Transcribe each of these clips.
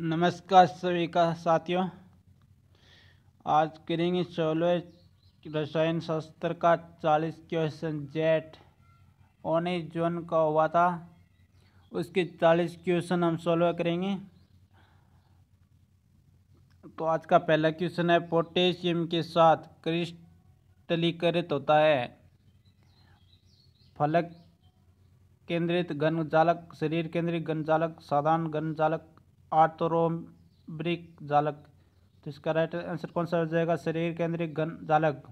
नमस्कार सभी का साथियों आज करेंगे सोलह रसायन शास्त्र का चालीस क्वेश्चन जेट उन्नीस जून का हुआ था उसके चालीस क्वेश्चन हम सोल्व करेंगे तो आज का पहला क्वेश्चन है पोटेशियम के साथ क्रिस्टलीकृत होता है फलक केंद्रित घन जालक शरीर केंद्रित घन जालक साधारण घन जालक आर्थरोब्रिक जालक तो इसका राइट आंसर कौन सा हो जाएगा शरीर केंद्रिक गन जालक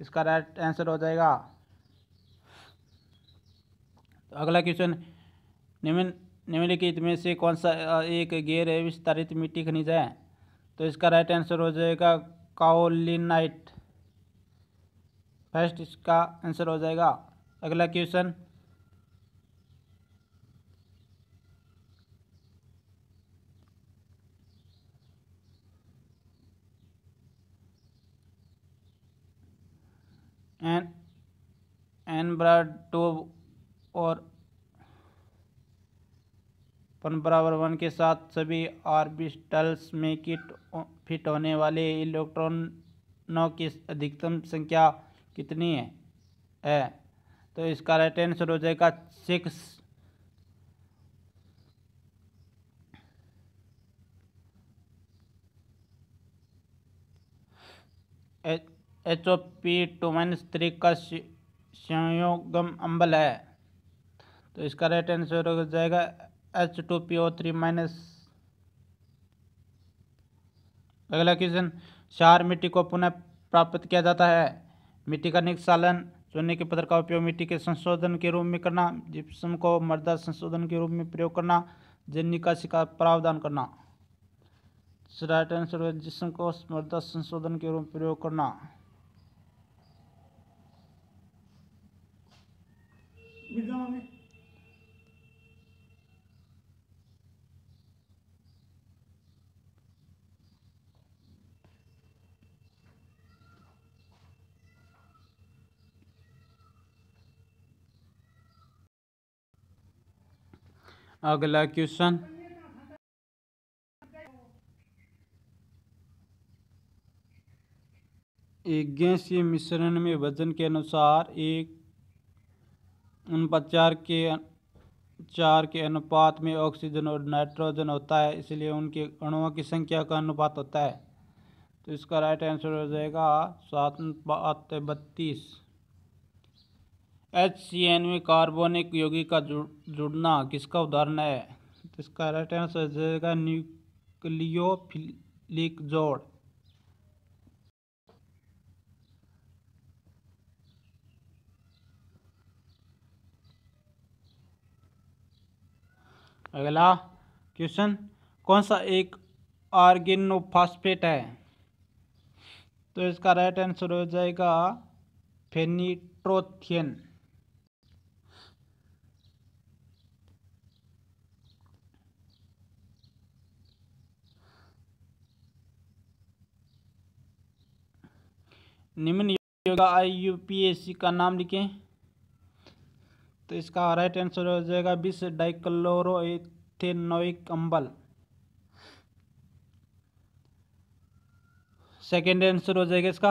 इसका राइट आंसर हो जाएगा तो अगला क्वेश्चन निम्न निम्नलिखित में से कौन सा एक गैर विस्तारित मिट्टी खनिज है तो इसका राइट आंसर हो जाएगा काओलिनाइट फर्स्ट इसका आंसर हो जाएगा अगला क्वेश्चन एन एनब्राडोव और पन बराबर वन के साथ सभी ऑर्बिटल्स में किट फिट होने वाले इलेक्ट्रॉनों की अधिकतम संख्या कितनी है है तो इसका राइट आंसर हो जाएगा six H H O P two minus three का संयोगम अम्बल है तो इसका राइट आंसर हो जाएगा H two P O three minus अगला क्वेश्चन चार मिट्टी को पुनः प्राप्त किया जाता है मिट्टी का निकसालन सोने के पत्थर का उपयोग मिट्टी के संशोधन के रूप में करना जिप्सम को मर्दा संशोधन के रूप में प्रयोग करना जन निकासी का प्रावधान करना राइट आंसर जिप्सम को मर्दा संशोधन के रूप में प्रयोग करना मिल जाओ हमें अगला क्वेश्चन एक के मिश्रण में वजन के अनुसार एक चार के चार के अनुपात में ऑक्सीजन और नाइट्रोजन होता है इसलिए उनके अणुओं की संख्या का अनुपात होता है तो इसका राइट आंसर हो जाएगा सात अनुपात बत्तीस एच सी एन में कार्बोनिक यौगिक का जुड़ जुड़ना किसका उदाहरण है तो इसका राइट आंसर हो जाएगा न्यूक्लियोफिलिक जोड़ अगला क्वेश्चन कौन सा एक ऑर्गेनोफास्फेट है तो इसका राइट आंसर हो जाएगा फेनिट्रोथियन निम्न योगा आई यूपीएससी का नाम लिखें तो इसका राइट आंसर हो जाएगा बीस डाइक्लोरोथेनोइक अम्बल सेकेंड आंसर हो जाएगा इसका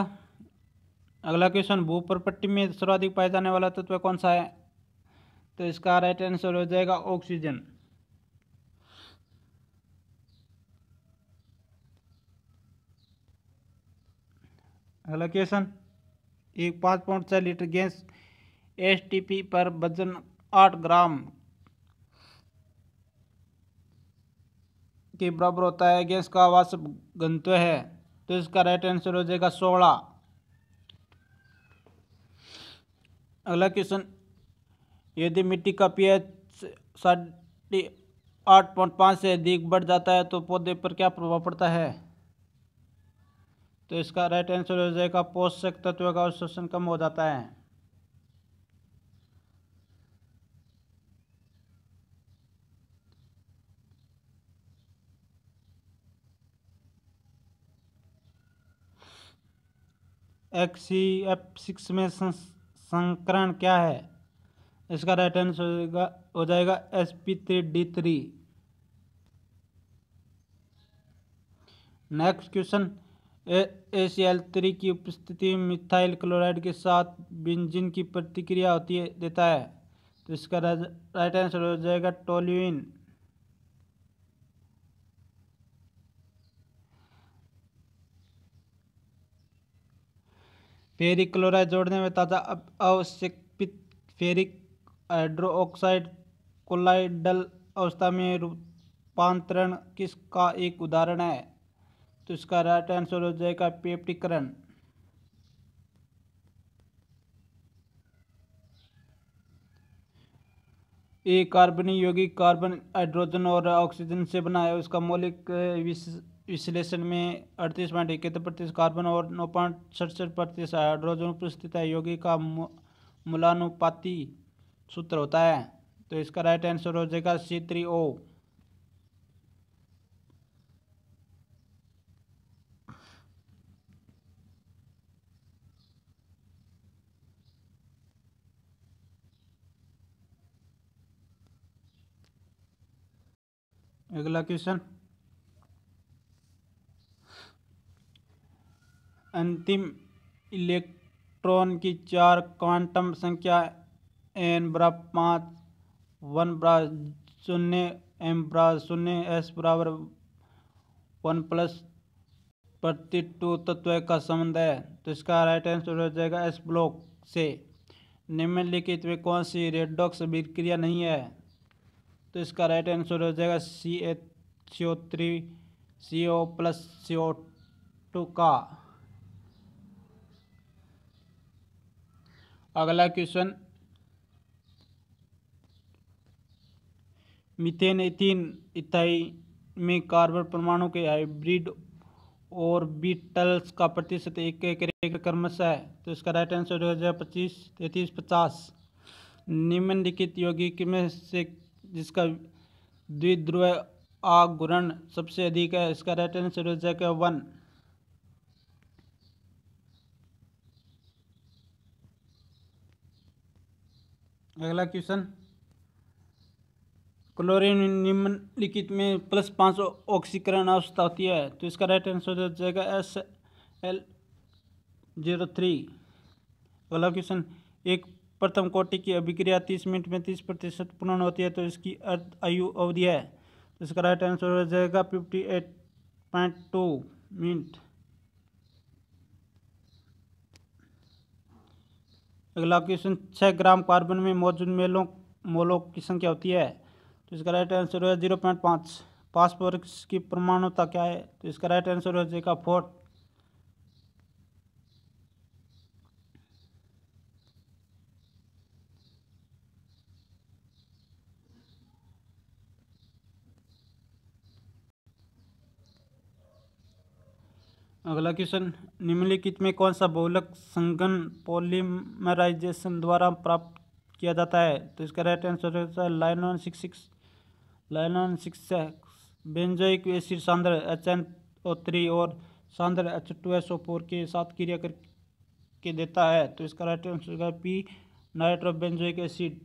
अगला क्वेश्चन भूप्रपट्टी में सर्वाधिक पाए जाने वाला तत्व कौन सा है तो इसका राइट आंसर हो जाएगा ऑक्सीजन अगला क्वेश्चन एक पाँच पॉइंट छः litre gas S T P पर वजन आठ ग्राम के बराबर होता है गैस का आवास गंतव्य है तो इसका राइट आंसर हो जाएगा सोलह अगला क्वेश्चन यदि मिट्टी का पीएच साढ़े आठ पॉइंट पाँच से अधिक बढ़ जाता है तो पौधे पर क्या प्रभाव पड़ता है तो इसका राइट आंसर हो जाएगा पोषक तत्व का अवशोषण कम हो जाता है एक्स सी एफ सिक्स में संकरण क्या है इसका राइट आंसर हो जाएगा हो जाएगा S P three D three next question A C L three की उपस्थिति में मिथाइल क्लोराइड के साथ बिंजिन की प्रतिक्रिया होती है देता है तो इसका राइट आंसर हो जाएगा टोल्यूइन फेरिक क्लोराइड जोड़ने में ताज़ा आवश्यक फेरिक हाइड्रोक्साइड कोलाइडल अवस्था में रूपांतरण किसका एक उदाहरण है तो इसका राइट आंसर हो जाएगा पेप्टिकरण ये कार्बनी यौगिक कार्बन हाइड्रोजन और ऑक्सीजन से बना है उसका मौलिक विशेष विश्लेषण में अड़तीस पॉइंट इकहत्तर प्रतिशत कार्बन और नौ पॉइंट सड़सठ प्रतिशत हाइड्रोजन उपस्थित है योगी का मूलानुपाति सूत्र होता है तो इसका राइट आंसर हो जाएगा सी थ्री ओ अगला क्वेश्चन अंतिम इलेक्ट्रॉन की चार क्वांटम संख्या एन बराबर पाँच वन बराबर शून्य एम बराबर शून्य एस बराबर वन प्लस प्रति टू तत्व का संबंध है तो इसका राइट आंसर हो जाएगा एस ब्लॉक से निम्नलिखित में कौन सी रेडॉक्स अभिक्रिया नहीं है तो इसका राइट आंसर हो जाएगा C H C O three C O plus C O two का अगला क्वेश्चन मिथेन एथीन इथाई में कार्बन परमाणु के हाइब्रिड और बीटल्स का प्रतिशत एक एक है तो इसका राइट आंसर दो हज़ार पच्चीस तैतीस पचास निम्नलिखित यौगिक में से जिसका द्विध्रुव आघूर्ण सबसे अधिक है इसका राइट आंसर हो जाएगा वन अगला क्वेश्चन क्लोरीन निम्नलिखित में प्लस पाँच ऑक्सीकरण आवश्यकता होती है तो इसका राइट आंसर हो जाएगा एस एल जीरो थ्री अगला क्वेश्चन एक प्रथम कोटि की अभिक्रिया तीस मिनट में तीस प्रतिशत पूर्ण होती है तो इसकी अर्ध आयु अवधि है तो इसका राइट आंसर हो जाएगा fifty eight point two minute अगला क्वेश्चन छः ग्राम कार्बन में मौजूद मेलों मोलों की संख्या होती है तो इसका राइट आंसर है जीरो पॉइंट पाँच पासपोर्ट की परमाणुता क्या है तो इसका राइट आंसर हो जाएगा फोर्थ अगला क्वेश्चन निम्नलिखित में कौन सा बहुलक संगन पॉलीमराइजेशन द्वारा प्राप्त किया जाता है तो इसका राइट आंसर होता है line one six six line one six six benzoic acid सांद्र एच एन ओ थ्री और सांद्र H two S O four के साथ क्रिया करके देता है तो इसका राइट आंसर होगा पी नाइट्रोबेंजोइक एसिड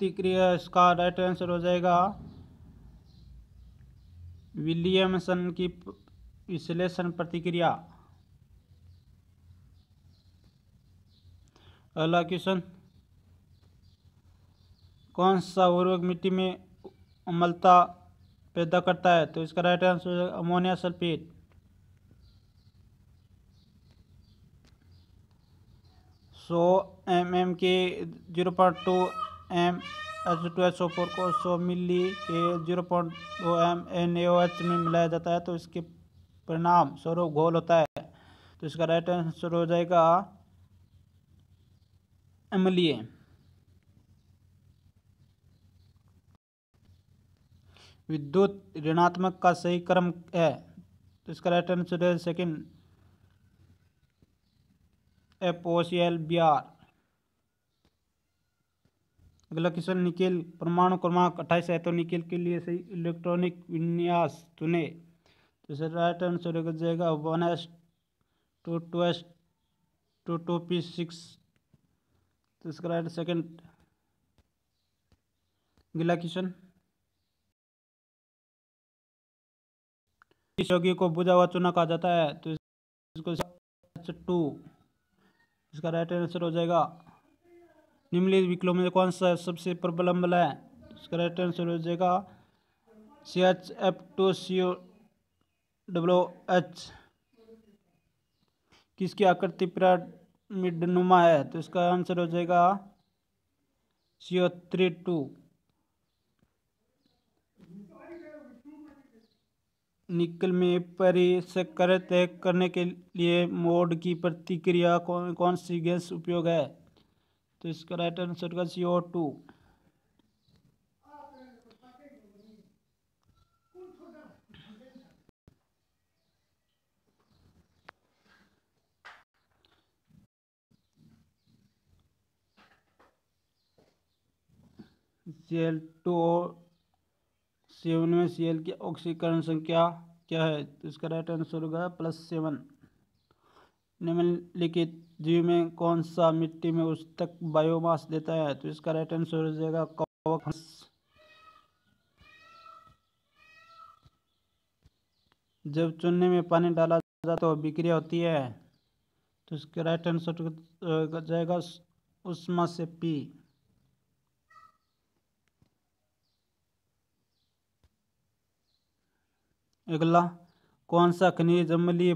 प्रतिक्रिया इसका राइट आंसर हो जाएगा विलियमसन की विश्लेषण प्रतिक्रिया अगला क्वेश्चन कौन सा उर्वरक मिट्टी में अम्लता पैदा करता है तो इसका राइट आंसर हो जाएगा अमोनिया सल्फेट सौ एम एम के zero point two M H two H O four को सौ मिली के zero point O M N A O H में मिलाया जाता है तो इसके परिणाम स्वरूप घोल होता है तो इसका राइट आंसर हो जाएगा अम्लीय विद्युत ऋणात्मक का सही क्रम है तो इसका राइट आंसर है सेकेंड बी आर अगला क्वेश्चन निकेल परमाणु क्रमांक अट्ठाईस है तो निकेल के लिए सही इलेक्ट्रॉनिक विन्यास चुने तो सर राइट आंसर हो जाएगा one S two two S two two P six तो इसका राइट सेकेंड अगला क्वेश्चन इस योगी को बुझा हुआ चुना कहा जाता है तो इसको टू इसका राइट आंसर हो जाएगा निम्नलिखित विकलों में कौन सा सबसे प्रबल है इसका राइट आंसर हो जाएगा C H F two C O डब्लो एच किसकी आकृति नुमा है तो इसका आंसर हो जाएगा सी ओ थ्री टू निकल में परिसकृत करने के लिए मोड की प्रतिक्रिया कौन कौन सी गैस उपयोग है तो इसका राइट आंसर होगा C O two C L two O seven में सी एल की ऑक्सीकरण संख्या क्या है तो इसका राइट आंसर होगा प्लस सेवन निम्नलिखित जीव में कौन सा मिट्टी में उस तक बायोमास देता है तो इसका राइट आंसर हो जाएगा कवक जब चूने में पानी डाला जाता है तो बिक्रिया होती है तो इसका राइट आंसर हो जाएगा उष्मा से पी अगला कौन सा खनिज अम्लीय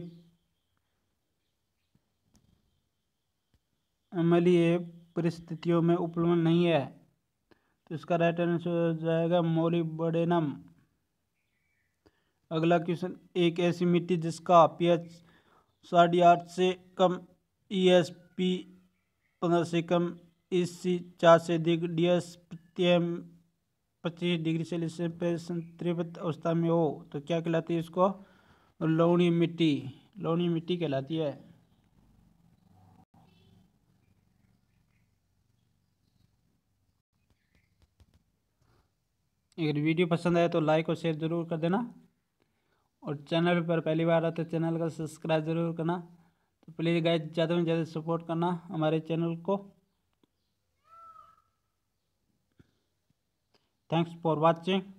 अम्लीय परिस्थितियों में उपलब्ध नहीं है तो इसका राइट आंसर हो जाएगा मोलिबडेनम अगला क्वेश्चन एक ऐसी मिट्टी जिसका पीएच साढ़े आठ से कम ई एस पी पंद्रह से कम इस e सी चार से अधिक डी एस एम पच्चीस डिग्री सेल्सियस पर संतृप्त अवस्था में हो तो क्या कहलाती है इसको लोणी मिट्टी लवणीय मिट्टी कहलाती है अगर वीडियो पसंद आए तो लाइक और शेयर ज़रूर कर देना और चैनल पर पहली बार आते तो चैनल का सब्सक्राइब ज़रूर करना तो प्लीज़ गाय ज़्यादा में ज़्यादा सपोर्ट करना हमारे चैनल को थैंक्स फॉर वॉचिंग